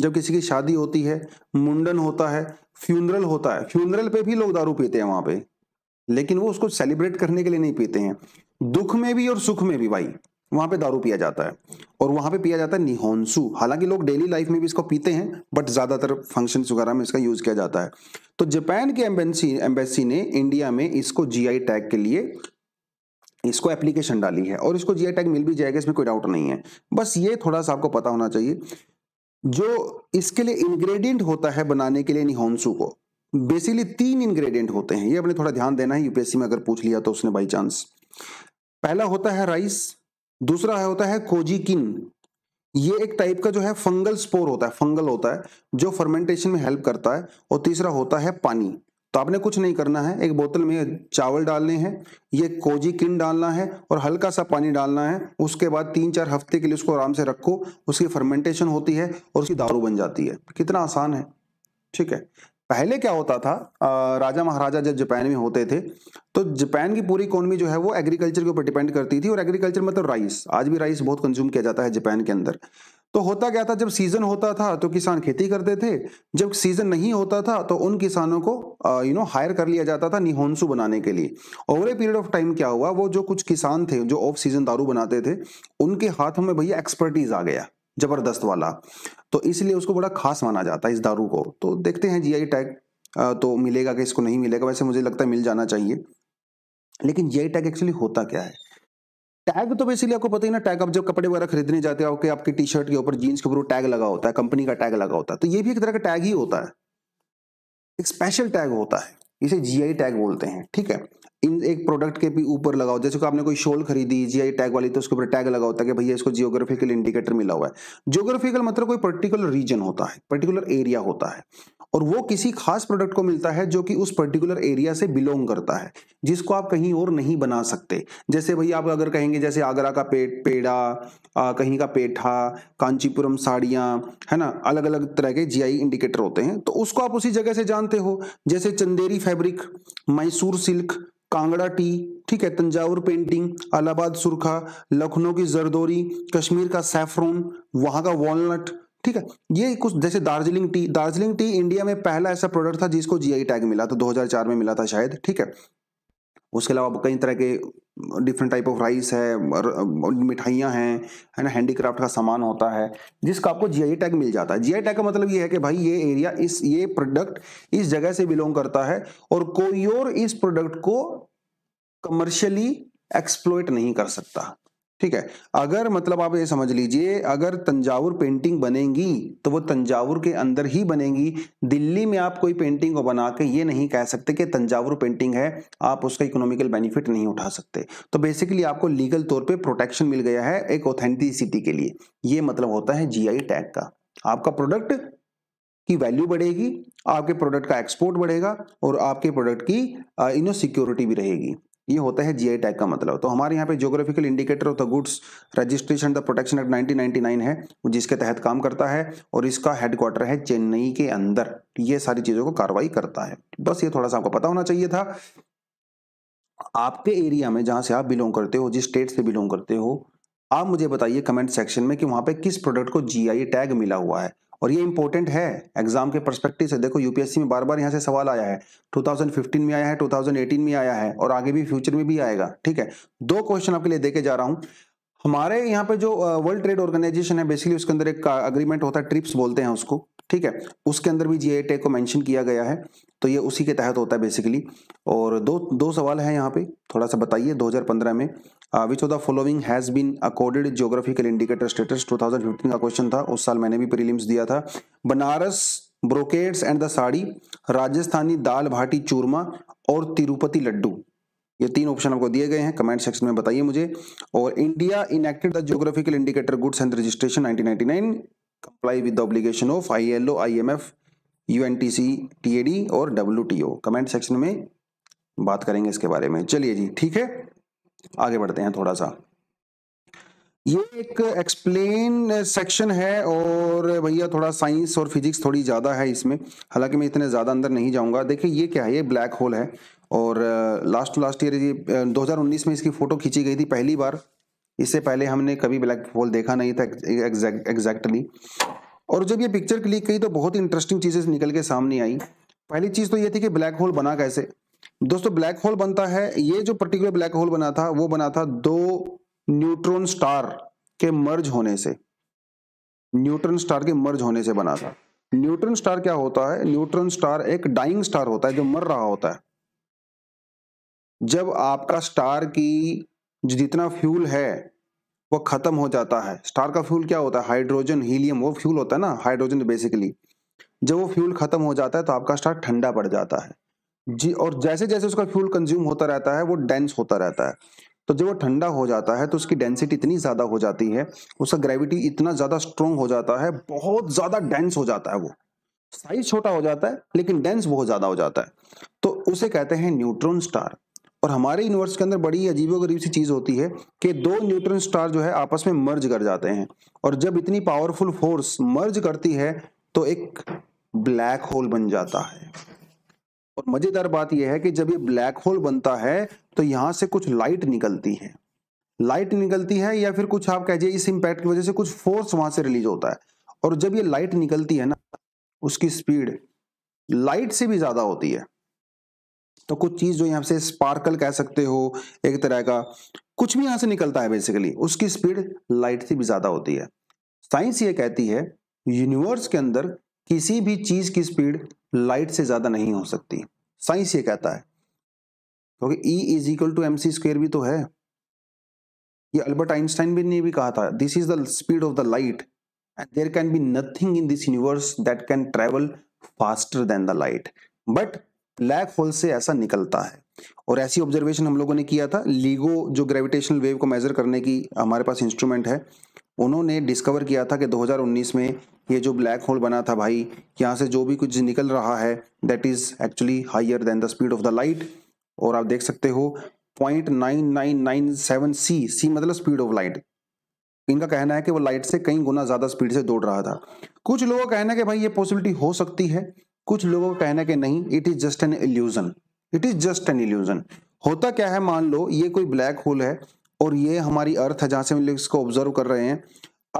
जब किसी की शादी होती है मुंडन होता है फ्यूनरल होता है फ्यूनरल पे भी लोग दारू पीते हैं वहाँ पे लेकिन वो उसको सेलिब्रेट करने के लिए नहीं पीते हैं दुख में भी और सुख में भी भाई वहां पे दारू पिया जाता है और वहां पे पिया जाता है निहोंसू हालांकि लोग डेली लाइफ में भी इसको पीते हैं बट ज्यादातर फंक्शन वगैरह में इसका यूज किया जाता है तो जापान की एम्बेसी एम्बेसी ने इंडिया में इसको जीआई टैग के लिए इसको एप्लीकेशन डाली है और इसको जीआई टैग मिल भी जाएगा इसमें कोई डाउट नहीं है बस ये थोड़ा सा आपको पता होना चाहिए जो इसके लिए इंग्रेडिएंट होता है बनाने के लिए निहोंसू को बेसिकली तीन इंग्रेडिएंट होते हैं ये अपने थोड़ा ध्यान देना है यूपीएससी में अगर पूछ लिया तो उसने बाई चांस पहला होता है राइस दूसरा है होता है कोजिकिन ये एक टाइप का जो है फंगल स्पोर होता है फंगल होता है जो फर्मेंटेशन में हेल्प करता है और तीसरा होता है पानी तो आपने कुछ नहीं करना है एक बोतल में चावल डालने हैं ये कोजी किन डालना है और हल्का सा पानी डालना है उसके बाद तीन चार हफ्ते के लिए उसको आराम से रखो उसकी फर्मेंटेशन होती है और उसकी दारू बन जाती है कितना आसान है ठीक है पहले क्या होता था राजा महाराजा जब जापान में होते थे तो जापान की पूरी इकोनॉमी जो है वो एग्रीकल्चर के ऊपर डिपेंड करती थी और एग्रीकल्चर मतलब राइस आज भी राइस बहुत कंज्यूम किया जाता है जापान के अंदर तो होता क्या था जब सीजन होता था तो किसान खेती करते थे जब सीजन नहीं होता था तो उन किसानों को यू नो हायर कर लिया जाता था निहोंसू बनाने के लिए over a period of time क्या हुआ वो जो कुछ किसान थे जो ऑफ सीजन दारू बनाते थे उनके हाथों में भैया एक्सपर्टीज आ गया जबरदस्त वाला तो इसलिए उसको बड़ा खास माना जाता है इस दारू को तो देखते हैं जीआई टैग तो मिलेगा कि इसको नहीं मिलेगा वैसे मुझे लगता है मिल जाना चाहिए लेकिन जीआई टैग एक्चुअली होता क्या है टैग तो बेसिकली आपको पता ही ना टैग आप जब कपड़े वगैरह खरीदने जाते हो कि आपके टी शर्ट के ऊपर जीन्स के ऊपर टैग लगा होता है कंपनी का टैग लगा होता है तो ये भी एक तरह का टैग ही होता है एक स्पेशल टैग होता है इसे जीआई टैग बोलते हैं ठीक है इन एक प्रोडक्ट के भी ऊपर लगाओ जैसे कि आपने कोई शोल खरीदी जी आई टैग वाली तो उसके ऊपर टैग लगाओ ताकि भैया इसको जियोग्राफिकल इंडिकेटर मिला हुआ है जियोग्राफिकल मतलब कोई पर्टिकुलर रीजन होता है पर्टिकुलर एरिया होता है और वो किसी खास प्रोडक्ट को मिलता है जो कि उस पर्टिकुलर एरिया से बिलोंग करता है जिसको आप कहीं और नहीं बना सकते जैसे भाई आप अगर कहेंगे जैसे आगरा का पेट पेड़ा आ, कहीं का पेठा कांचीपुरम साड़ियाँ है ना अलग अलग तरह के जीआई इंडिकेटर होते हैं तो उसको आप उसी जगह से जानते हो जैसे Chanderi fabric Mysore silk Kangra tea ठीक है तंजावुर पेंटिंग अलाहाबाद सुरखा लखनऊ की जरदोरी कश्मीर का सैफरोन वहां का वॉलनट ठीक है ये कुछ जैसे Darjeeling tea Darjeeling tea India में पहला ऐसा प्रोडक्ट था जिसको जीआई टैग मिला था 2004 में मिला था शायद ठीक है उसके अलावा कई तरह के डिफरेंट टाइप ऑफ राइस है मिठाइयाँ हैं है ना हैंडीक्राफ्ट का सामान होता है जिसका आपको जी टैग मिल जाता है जी टैग का मतलब ये है कि भाई ये एरिया इस ये प्रोडक्ट इस जगह से बिलोंग करता है और कोई और इस प्रोडक्ट को कमर्शियली एक्सप्लोइट नहीं कर सकता ठीक है अगर मतलब आप ये समझ लीजिए अगर तंजावुर पेंटिंग बनेगी तो वो तंजावुर के अंदर ही बनेंगी दिल्ली में आप कोई पेंटिंग को बना के ये नहीं कह सकते कि तंजावुर पेंटिंग है आप उसका इकोनॉमिकल बेनिफिट नहीं उठा सकते तो बेसिकली आपको लीगल तौर पे प्रोटेक्शन मिल गया है एक ऑथेंटिसिटी के लिए ये मतलब होता है जी टैग का आपका प्रोडक्ट की वैल्यू बढ़ेगी आपके प्रोडक्ट का एक्सपोर्ट बढ़ेगा और आपके प्रोडक्ट की यू नो सिक्योरिटी भी रहेगी ये होता है जीआई टैग का मतलब तो हमारे यहाँ पे geographical indicator of the goods registration the protection act 1999 है जिसके तहत काम करता है और इसका हेडक्वार्टर है चेन्नई के अंदर ये सारी चीजों को कार्रवाई करता है बस ये थोड़ा सा आपको पता होना चाहिए था आपके एरिया में जहां से आप बिलोंग करते हो जिस स्टेट से बिलोंग करते हो आप मुझे बताइए कमेंट सेक्शन में कि वहां पे किस प्रोडक्ट को जीआई टैग मिला हुआ है और ये इंपॉर्टेंट है एग्जाम के परस्पेक्टिव से देखो यूपीएससी में बार बार यहाँ से सवाल आया है 2015 में आया है 2018 में आया है और आगे भी फ्यूचर में भी आएगा ठीक है दो क्वेश्चन आपके लिए देके जा रहा हूँ हमारे यहाँ पे जो वर्ल्ड ट्रेड ऑर्गेनाइजेशन है बेसिकली उसके अंदर एक अग्रीमेंट होता है ट्रिप्स बोलते हैं उसको ठीक है उसके अंदर भी जी टैग को मेंशन किया गया है तो ये उसी के तहत होता है बेसिकली और दो दो सवाल हैं यहाँ पे थोड़ा सा बताइए 2015 में which of the following has been accorded geographical indicator status 2015 का क्वेश्चन था उस साल मैंने भी प्रीलिम्स दिया था Banaras brocades and the sari Rajasthani dal baati churma और तिरुपति लड्डू ये तीन ऑप्शन आपको दिए गए हैं कमेंट सेक्शन में बताइए मुझे और India enacted the geographical indicator goods and registration comply with the obligation of ILO, IMF, UNTC, TAD और WTO कमेंट सेक्शन में बात करेंगे इसके बारे में चलिए जी ठीक है आगे बढ़ते हैं थोड़ा सा ये एक एक्सप्लेन सेक्शन है और भैया थोड़ा साइंस और फिजिक्स थोड़ी ज़्यादा है इसमें हालांकि मैं इतने ज़्यादा अंदर नहीं जाऊंगा देखिए ये क्या है ये ब्लैक होल है और लास्ट टू लास्ट ईयर ये 2019 uh, में इसकी फ़ोटो खींची गई थी पहली बार इससे पहले हमने कभी ब्लैक होल देखा नहीं था एग्जैक्टली और जब ये पिक्चर क्लिक की तो बहुत ही इंटरेस्टिंग चीज़ें निकल के सामने आई पहली चीज़ तो ये थी कि ब्लैक होल बना कैसे दोस्तों ब्लैक होल बनता है ये जो पर्टिकुलर ब्लैक होल बना था वो बना था दो न्यूट्रॉन स्टार के मर्ज होने से न्यूट्रॉन स्टार के मर्ज होने से बना था न्यूट्रॉन स्टार क्या होता है न्यूट्रॉन स्टार एक डाइंग स्टार होता है जो मर रहा होता है जब आपका स्टार की जो जितना फ्यूल है वो ख़त्म हो जाता है स्टार का फ्यूल क्या होता है हाइड्रोजन हीलियम वो फ्यूल होता है ना हाइड्रोजन बेसिकली जब वो फ्यूल ख़त्म हो जाता है तो आपका स्टार ठंडा पड़ जाता है जी और जैसे जैसे उसका फ्यूल कंज्यूम होता रहता है वो डेंस होता रहता है तो जब वो ठंडा हो जाता है तो उसकी डेंसिटी इतनी ज़्यादा हो जाती है उसका ग्रेविटी इतना ज़्यादा स्ट्रोंग हो जाता है बहुत ज़्यादा डेंस हो जाता है वो साइज छोटा हो जाता है लेकिन डेंस बहुत ज़्यादा हो जाता है तो उसे कहते हैं न्यूट्रॉन स्टार और हमारे यूनिवर्स के अंदर बड़ी अजीबो गरीब सी चीज़ होती है कि दो न्यूट्रॉन स्टार जो है आपस में मर्ज कर जाते हैं और जब इतनी पावरफुल फोर्स मर्ज करती है तो एक ब्लैक होल बन जाता है और मज़ेदार बात यह है कि जब ये ब्लैक होल बनता है तो यहां से कुछ लाइट निकलती है लाइट निकलती है या फिर कुछ आप कहिए इस इंपैक्ट की वजह से कुछ फोर्स वहां से रिलीज होता है और जब ये लाइट निकलती है ना उसकी स्पीड लाइट से भी ज़्यादा होती है तो कुछ चीज़ जो यहाँ से स्पार्कल कह सकते हो एक तरह का कुछ भी यहां से निकलता है बेसिकली उसकी स्पीड लाइट से भी ज़्यादा होती है साइंस ये कहती है यूनिवर्स के अंदर किसी भी चीज़ की स्पीड लाइट से ज़्यादा नहीं हो सकती साइंस ये कहता है क्योंकि E is equal to M C square भी तो है ये अल्बर्ट आइंस्टाइन भी ने भी कहा था this is the speed of the light and there can be nothing in this universe that can travel faster than the light but black hole से ऐसा निकलता है और ऐसी ऑब्जर्वेशन हम लोगों ने किया था लीगो जो ग्रेविटेशनल वेव को मेज़र करने की हमारे पास इंस्ट्रूमेंट है उन्होंने डिस्कवर किया था कि 2019 में ये जो ब्लैक होल बना था भाई यहाँ से जो भी कुछ निकल रहा है that is actually higher than the speed of the light और आप देख सकते हो point nine nine nine seven C C मतलब स्पीड ऑफ लाइट इनका कहना है कि वो लाइट से कई गुना ज़्यादा स्पीड से दौड़ रहा था कुछ लोगों का कहना है कि भाई ये पॉसिबिलिटी हो सकती है कुछ लोगों का कहना कि नहीं it is just an illusion it is just an illusion होता क्या है मान लो ये कोई ब्लैक होल है और ये हमारी अर्थ है जहां से हम लोग इसको ऑब्जर्व कर रहे हैं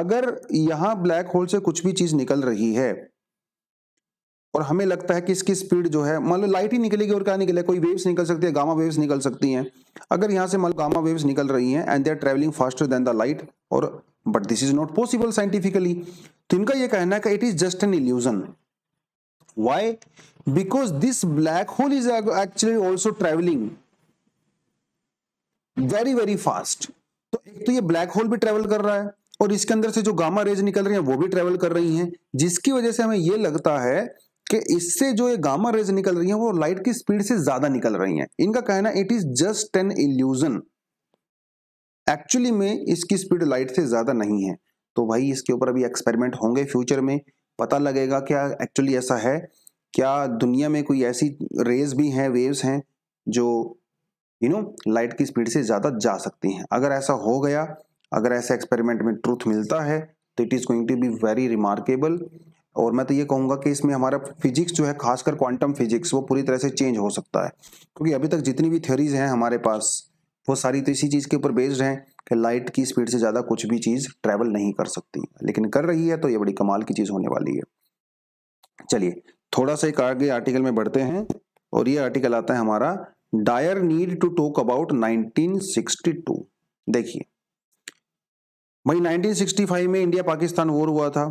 अगर यहां ब्लैक होल से कुछ भी चीज निकल रही है और हमें लगता है कि इसकी स्पीड जो है मान लो लाइट ही निकलेगी और क्या निकले कोई वेव्स निकल सकती है गामा वेव्स निकल सकती हैं अगर यहाँ से मान लो गामा वेव्स निकल रही हैं and they are travelling faster than the light और but this is not possible scientifically तो इनका यह कहना है कि it is just an illusion Why? Because this black hole is actually also traveling very very fast. तो एक तो ये ब्लैक होल भी ट्रेवल कर रहा है और इसके अंदर से जो गामा रेज निकल रही है वो भी ट्रेवल कर रही हैं जिसकी वजह से हमें ये लगता है कि इससे जो ये गामा रेज निकल रही हैं वो लाइट की स्पीड से ज्यादा निकल रही हैं इनका कहना it is just an illusion actually में इसकी स्पीड लाइट से ज्यादा नहीं है तो भाई इसके ऊपर अभी एक्सपेरिमेंट होंगे फ्यूचर में पता लगेगा क्या एक्चुअली ऐसा है क्या दुनिया में कोई ऐसी रेज भी हैं वेव्स हैं जो यू नो लाइट की स्पीड से ज़्यादा जा सकती हैं अगर ऐसा हो गया अगर ऐसे एक्सपेरिमेंट में ट्रूथ मिलता है तो it is going to be very remarkable और मैं तो ये कहूँगा कि इसमें हमारा फिजिक्स जो है खासकर क्वांटम फिजिक्स वो पूरी तरह से चेंज हो सकता है क्योंकि अभी तक जितनी भी थ्योरीज हैं हमारे पास वो सारी तो इसी चीज़ के ऊपर बेस्ड हैं कि लाइट की स्पीड से ज़्यादा कुछ भी चीज़ ट्रैवल नहीं कर सकती लेकिन कर रही है तो ये बड़ी कमाल की चीज़ होने वाली है चलिए थोड़ा सा एक आगे आर्टिकल में बढ़ते हैं और ये आर्टिकल आता है हमारा dire need to talk about 1962 देखिए भाई 1965 में इंडिया पाकिस्तान वॉर हुआ था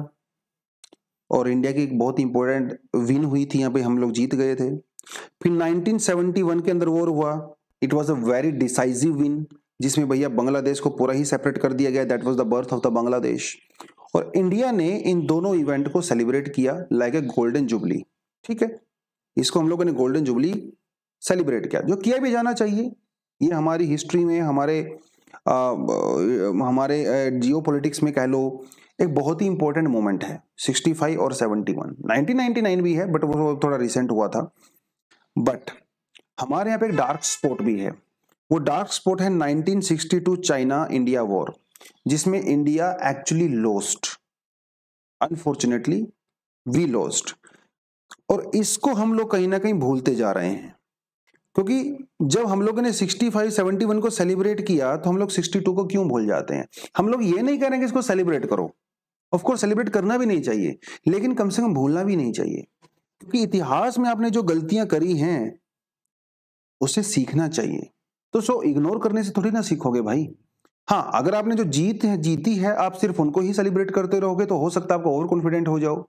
और इंडिया की एक बहुत इंपॉर्टेंट विन हुई थी यहाँ पे हम लोग जीत गए थे फिर 1971 के अंदर वॉर हुआ it was a very decisive win जिसमें भैया बांग्लादेश को पूरा ही सेपरेट कर दिया गया that was the birth of the Bangladesh और इंडिया ने इन दोनों इवेंट को सेलिब्रेट किया लाइक ए गोल्डन जुबली ठीक है इसको हम लोगों ने गोल्डन जुबली सेलिब्रेट किया जो किया भी जाना चाहिए ये हमारी हिस्ट्री में हमारे आ, हमारे जियो पोलिटिक्स में कह लो एक बहुत ही इंपॉर्टेंट मोमेंट है 65 और 71 1999 भी है बट वो थोड़ा रिसेंट हुआ था बट हमारे यहाँ पे एक डार्क स्पॉट भी है वो डार्क स्पॉट है 1962 चाइना इंडिया वॉर जिसमें India actually lost unfortunately we lost और इसको हम लोग कहीं ना कहीं भूलते जा रहे हैं क्योंकि जब हम लोगों ने 65 71 को सेलिब्रेट किया तो हम लोग 62 को क्यों भूल जाते हैं हम लोग ये नहीं कह रहे कि इसको सेलिब्रेट करो ऑफकोर्स सेलिब्रेट करना भी नहीं चाहिए लेकिन कम से कम भूलना भी नहीं चाहिए क्योंकि इतिहास में आपने जो गलतियां करी हैं उसे सीखना चाहिए तो सो इग्नोर करने से थोड़ी ना सीखोगे भाई हाँ अगर आपने जो जीत है जीती है आप सिर्फ उनको ही सेलिब्रेट करते रहोगे तो हो सकता है आपको ओवर कॉन्फिडेंट हो जाओ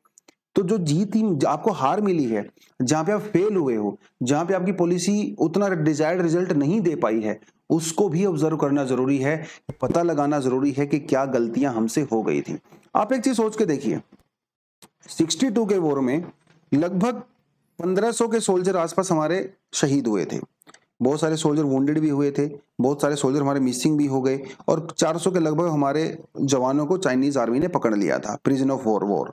तो जो जीत ही आपको हार मिली है जहां पे आप फेल हुए हो जहां पे आपकी पॉलिसी उतना डिजायर्ड रिजल्ट नहीं दे पाई है उसको भी ऑब्जर्व करना जरूरी है पता लगाना जरूरी है कि क्या गलतियां हमसे हो गई थी आप एक चीज सोच के देखिए 62 के वोर में लगभग 1500 के सोल्जर आसपास हमारे शहीद हुए थे बहुत सारे सोल्जर वोंडेड भी हुए थे बहुत सारे सोल्जर हमारे मिसिंग भी हो गए और 400 के लगभग हमारे जवानों को चाइनीज आर्मी ने पकड़ लिया था प्रिजन ऑफ वॉर वॉर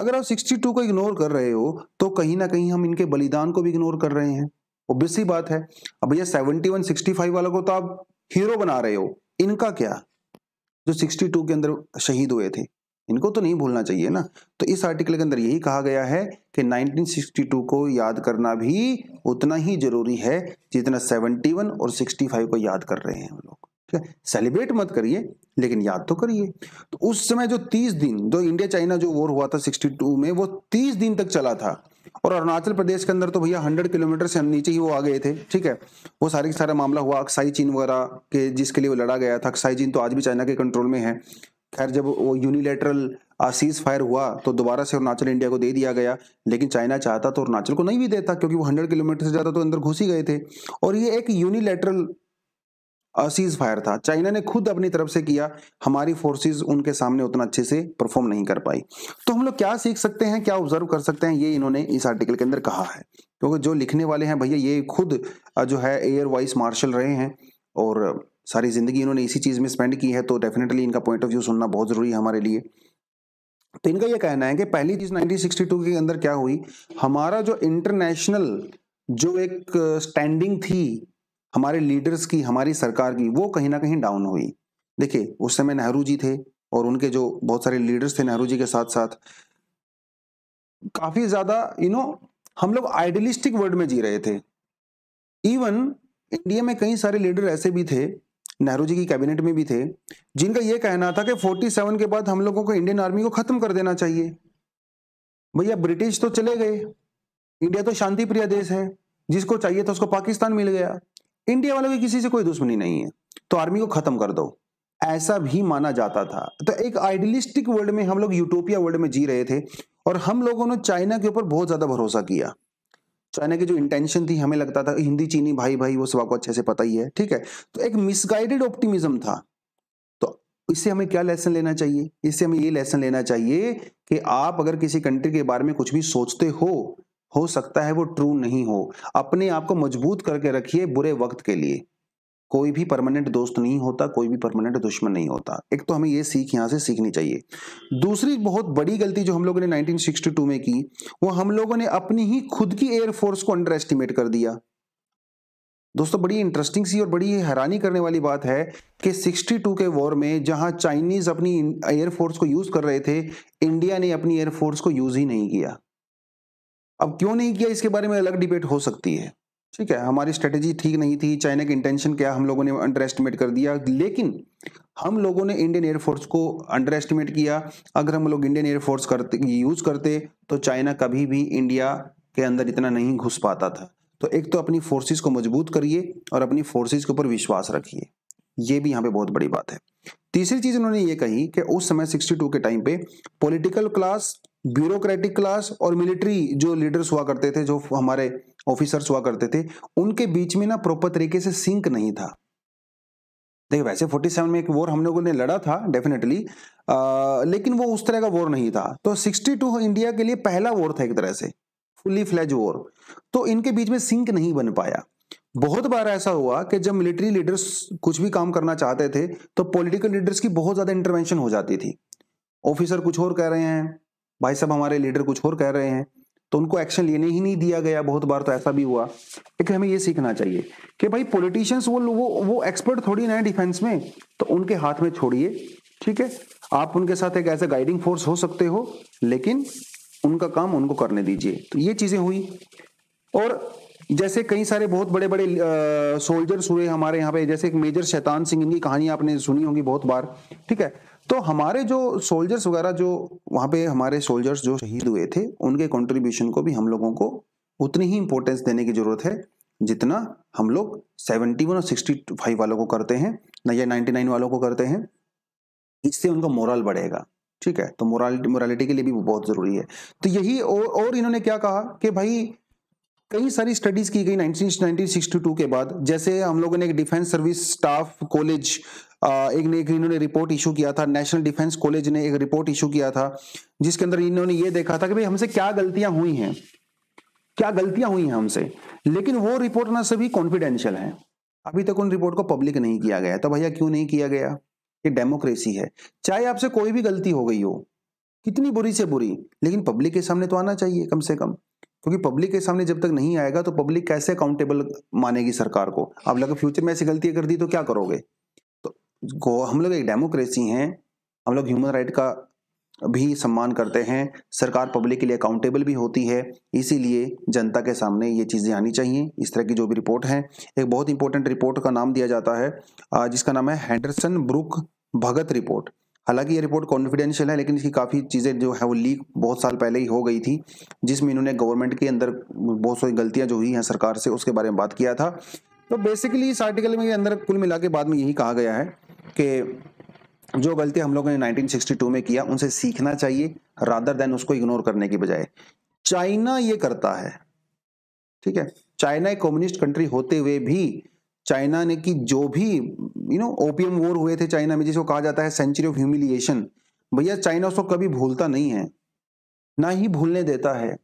अगर आप 62 को इग्नोर कर रहे हो तो कहीं ना कहीं हम इनके बलिदान को भी इग्नोर कर रहे हैं ओबियस ही बात है अब भैया सेवेंटी वन वालों को तो आप हीरो बना रहे हो इनका क्या जो 62 के अंदर शहीद हुए थे इनको तो नहीं भूलना चाहिए ना तो इस आर्टिकल के अंदर यही कहा गया है कि 1962 को याद करना भी उतना ही जरूरी है जितना 71 और 65 को याद कर रहे हैं हम लोग ठीक है सेलिब्रेट मत करिए लेकिन याद तो करिए तो उस समय जो 30 दिन जो इंडिया चाइना जो वॉर हुआ था 62 में वो 30 दिन तक चला था और अरुणाचल प्रदेश के अंदर तो भैया हंड्रेड किलोमीटर से नीचे ही वो आ गए थे ठीक है वो सारे के सारा मामला हुआ अक्साई चीन वगैरह के जिसके लिए वो लड़ा गया था अक्साई चीन तो आज भी चाइना के कंट्रोल में है खैर जब वो यूनिलेटरल सीज फायर हुआ तो दोबारा से अरुणाचल इंडिया को दे दिया गया लेकिन चाइना चाहता तो अरुणाचल को नहीं भी देता क्योंकि वो हंड्रेड किलोमीटर से ज़्यादा तो अंदर घुस ही गए थे और ये एक यूनिलेटरल सीज फायर था चाइना ने खुद अपनी तरफ से किया हमारी फोर्सेस उनके सामने उतना अच्छे से परफॉर्म नहीं कर पाई तो हम लोग क्या सीख सकते हैं क्या ऑब्जर्व कर सकते हैं ये इन्होंने इस आर्टिकल के अंदर कहा है क्योंकि जो लिखने वाले हैं भैया ये खुद जो है एयर वाइस मार्शल रहे हैं और सारी ज़िंदगी इन्होंने इसी चीज़ में स्पेंड की है तो डेफिनेटली इनका पॉइंट ऑफ व्यू सुनना बहुत ज़रूरी है हमारे लिए तो इनका यह कहना है कि पहली चीज़ 1962 के अंदर क्या हुई हमारा जो इंटरनेशनल जो एक स्टैंडिंग थी हमारे लीडर्स की हमारी सरकार की वो कहीं ना कहीं डाउन हुई देखिए उस समय नेहरू जी थे और उनके जो बहुत सारे लीडर्स थे नेहरू जी के साथ साथ काफ़ी ज़्यादा यू नो हम लोग आइडियलिस्टिक वर्ल्ड में जी रहे थे इवन इंडिया में कई सारे लीडर ऐसे भी थे नेहरू जी की कैबिनेट में भी थे जिनका यह कहना था कि 47 के बाद हम लोगों को इंडियन आर्मी को खत्म कर देना चाहिए भैया ब्रिटिश तो चले गए इंडिया तो शांति प्रिय देश है जिसको चाहिए था उसको पाकिस्तान मिल गया इंडिया वालों की किसी से कोई दुश्मनी नहीं है तो आर्मी को खत्म कर दो ऐसा भी माना जाता था तो एक आइडियलिस्टिक वर्ल्ड में हम लोग यूटोपिया वर्ल्ड में जी रहे थे और हम लोगों ने चाइना के ऊपर बहुत ज्यादा भरोसा किया चाइना तो की जो इंटेंशन थी हमें लगता था हिंदी चीनी भाई भाई वो सब आपको अच्छे से पता ही है ठीक है तो एक मिसगाइडेड ऑप्टिमिज्म था तो इससे हमें क्या लेसन लेना चाहिए इससे हमें ये लेसन लेना चाहिए कि आप अगर किसी कंट्री के बारे में कुछ भी सोचते हो हो सकता है वो ट्रू नहीं हो अपने आप को मजबूत करके रखिए बुरे वक्त के लिए कोई भी परमानेंट दोस्त नहीं होता कोई भी परमानेंट दुश्मन नहीं होता एक तो हमें ये सीख यहाँ से सीखनी चाहिए दूसरी बहुत बड़ी गलती जो हम लोगों ने 1962 में की वो हम लोगों ने अपनी ही खुद की एयरफोर्स को अंडर एस्टिमेट कर दिया दोस्तों बड़ी इंटरेस्टिंग सी और बड़ी हैरानी करने वाली बात है कि 62 के वॉर में जहां चाइनीज अपनी एयरफोर्स को यूज कर रहे थे इंडिया ने अपनी एयरफोर्स को यूज ही नहीं किया अब क्यों नहीं किया इसके बारे में अलग डिबेट हो सकती है ठीक है हमारी स्ट्रेटेजी ठीक नहीं थी चाइना की इंटेंशन क्या हम लोगों ने अंडर एस्टिमेट कर दिया लेकिन हम लोगों ने इंडियन एयरफोर्स को अंडर एस्टिमेट किया अगर हम लोग इंडियन एयरफोर्स करते यूज करते तो चाइना कभी भी इंडिया के अंदर इतना नहीं घुस पाता था तो एक तो अपनी फोर्सेज को मजबूत करिए और अपनी फोर्सेज के ऊपर विश्वास रखिए ये भी यहाँ पे बहुत बड़ी बात है तीसरी चीज उन्होंने ये कही कि उस समय 62 के टाइम पे पॉलिटिकल क्लास ब्यूरोक्रेटिक क्लास और मिलिट्री जो लीडर्स हुआ करते थे जो हमारे ऑफिसर्स हुआ करते थे उनके बीच में ना प्रॉपर तरीके से सिंक नहीं था देखिए वैसे 47 में एक वॉर हम लोगों ने लड़ा था डेफिनेटली लेकिन वो उस तरह का वॉर नहीं था तो 62 इंडिया के लिए पहला वॉर था एक तरह से फुल्ली फ्लैज वॉर तो इनके बीच में सिंक नहीं बन पाया बहुत बार ऐसा हुआ कि जब मिलिट्री लीडर्स कुछ भी काम करना चाहते थे तो पॉलिटिकल लीडर्स की बहुत ज्यादा इंटरवेंशन हो जाती थी ऑफिसर कुछ और कह रहे हैं भाई साहब हमारे लीडर कुछ और कह रहे हैं तो उनको एक्शन लेने ही नहीं दिया गया बहुत बार तो ऐसा भी हुआ लेकिन हमें ये सीखना चाहिए कि भाई पॉलिटिशियंस वो वो वो एक्सपर्ट थोड़ी ना डिफेंस में तो उनके हाथ में छोड़िए ठीक है आप उनके साथ एक ऐसे गाइडिंग फोर्स हो सकते हो लेकिन उनका काम उनको करने दीजिए तो ये चीजें हुई और जैसे कई सारे बहुत बड़े बड़े सोल्जर्स हुए हमारे यहाँ पे जैसे एक मेजर शैतान सिंह इनकी कहानी आपने सुनी होगी बहुत बार ठीक है तो हमारे जो सोल्जर्स वगैरह जो वहाँ पे हमारे सोल्जर्स जो शहीद हुए थे उनके कंट्रीब्यूशन को भी हम लोगों को उतनी ही इंपॉर्टेंस देने की ज़रूरत है जितना हम लोग सेवेंटी वन और सिक्सटी फाइव वालों को करते हैं या नाइन्टी नाइन वालों को करते हैं इससे उनका मोरल बढ़ेगा ठीक है तो मोरालिटी मोरालिटी के लिए भी वो बहुत ज़रूरी है तो यही और और इन्होंने क्या कहा कि भाई कई सारी स्टडीज़ की गई टू के बाद जैसे हम लोगों ने एक डिफेंस सर्विस स्टाफ कॉलेज एक ने एक इन्होंने रिपोर्ट इशू किया था नेशनल डिफेंस कॉलेज ने एक रिपोर्ट इशू किया था जिसके अंदर इन्होंने ये देखा था कि भाई हमसे क्या गलतियां हुई हैं क्या गलतियां हुई हैं हमसे लेकिन वो रिपोर्ट ना सभी कॉन्फिडेंशियल है अभी तक उन रिपोर्ट को पब्लिक नहीं किया गया तो भैया क्यों नहीं किया गया ये डेमोक्रेसी है चाहे आपसे कोई भी गलती हो गई हो कितनी बुरी से बुरी लेकिन पब्लिक के सामने तो आना चाहिए कम से कम क्योंकि पब्लिक के सामने जब तक नहीं आएगा तो पब्लिक कैसे अकाउंटेबल मानेगी सरकार को अब लगे फ्यूचर में ऐसी गलती कर दी तो क्या करोगे को हम लोग एक डेमोक्रेसी हैं हम लोग ह्यूमन राइट का भी सम्मान करते हैं सरकार पब्लिक के लिए अकाउंटेबल भी होती है इसीलिए जनता के सामने ये चीज़ें आनी चाहिए इस तरह की जो भी रिपोर्ट है एक बहुत इंपॉर्टेंट रिपोर्ट का नाम दिया जाता है जिसका नाम है हैंडरसन ब्रुक भगत रिपोर्ट हालांकि ये रिपोर्ट कॉन्फिडेंशियल है लेकिन इसकी काफ़ी चीज़ें जो है वो लीक बहुत साल पहले ही हो गई थी जिसमें इन्होंने गवर्नमेंट के अंदर बहुत सारी गलतियां जो हुई हैं सरकार से उसके बारे में बात किया था तो बेसिकली इस आर्टिकल में अंदर कुल मिला के बाद में यही कहा गया है कि जो गलती हम लोगों ने 1962 में किया उनसे सीखना चाहिए रादर देन उसको इग्नोर करने की बजाय चाइना ये करता है ठीक है चाइना एक कम्युनिस्ट कंट्री होते हुए भी चाइना ने की जो भी यू नो ओपीएम वॉर हुए थे चाइना में जिसको कहा जाता है सेंचुरी ऑफ ह्यूमिलिएशन भैया चाइना उसको कभी भूलता नहीं है ना ही भूलने देता है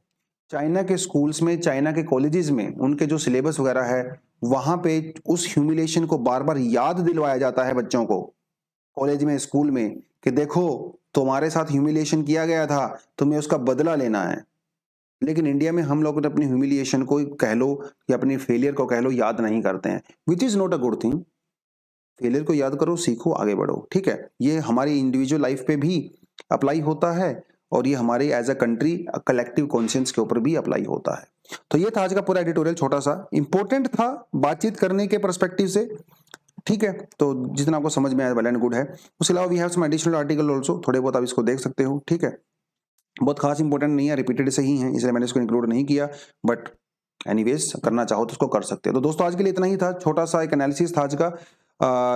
चाइना के स्कूल्स में चाइना के कॉलेजेस में उनके जो सिलेबस वगैरह है वहां पे उस ह्यूमिलेशन को बार बार याद दिलवाया जाता है बच्चों को कॉलेज में स्कूल में कि देखो तुम्हारे साथ ह्यूमिलेशन किया गया था तुम्हें उसका बदला लेना है लेकिन इंडिया में हम लोग अपनी ह्यूमिलिएशन को कह लो या अपनी फेलियर को कह लो याद नहीं करते हैं which is not a good thing failure को याद करो सीखो आगे बढ़ो ठीक है ये हमारी इंडिविजुअल लाइफ पे भी अप्लाई होता है और ये हमारे as a country collective conscience के ऊपर भी अप्लाई होता है तो ये था आज का पूरा एडिटोरियल छोटा सा इंपॉर्टेंट था बातचीत करने के परस्पेक्टिव से ठीक है तो जितना आपको समझ में आया वेल एंड गुड है उसके अलावा we have some additional article also थोड़े बहुत आप इसको देख सकते हो ठीक है बहुत खास इंपॉर्टेंट नहीं है रिपीटेड से ही है इसलिए मैंने इसको इंक्लूड नहीं किया बट एनीवेज करना चाहो तो उसको कर सकते हो तो दोस्तों आज के लिए इतना ही था छोटा सा एक एनालिसिस था आज का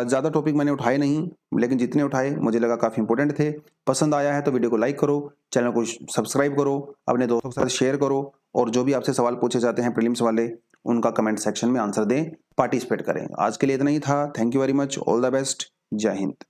ज़्यादा टॉपिक मैंने उठाए नहीं लेकिन जितने उठाए मुझे लगा काफ़ी इंपॉर्टेंट थे पसंद आया है तो वीडियो को लाइक करो चैनल को सब्सक्राइब करो अपने दोस्तों के साथ शेयर करो और जो भी आपसे सवाल पूछे जाते हैं प्रीलिम्स वाले उनका कमेंट सेक्शन में आंसर दें पार्टिसिपेट करें आज के लिए इतना ही था thank you very much all the best जय हिंद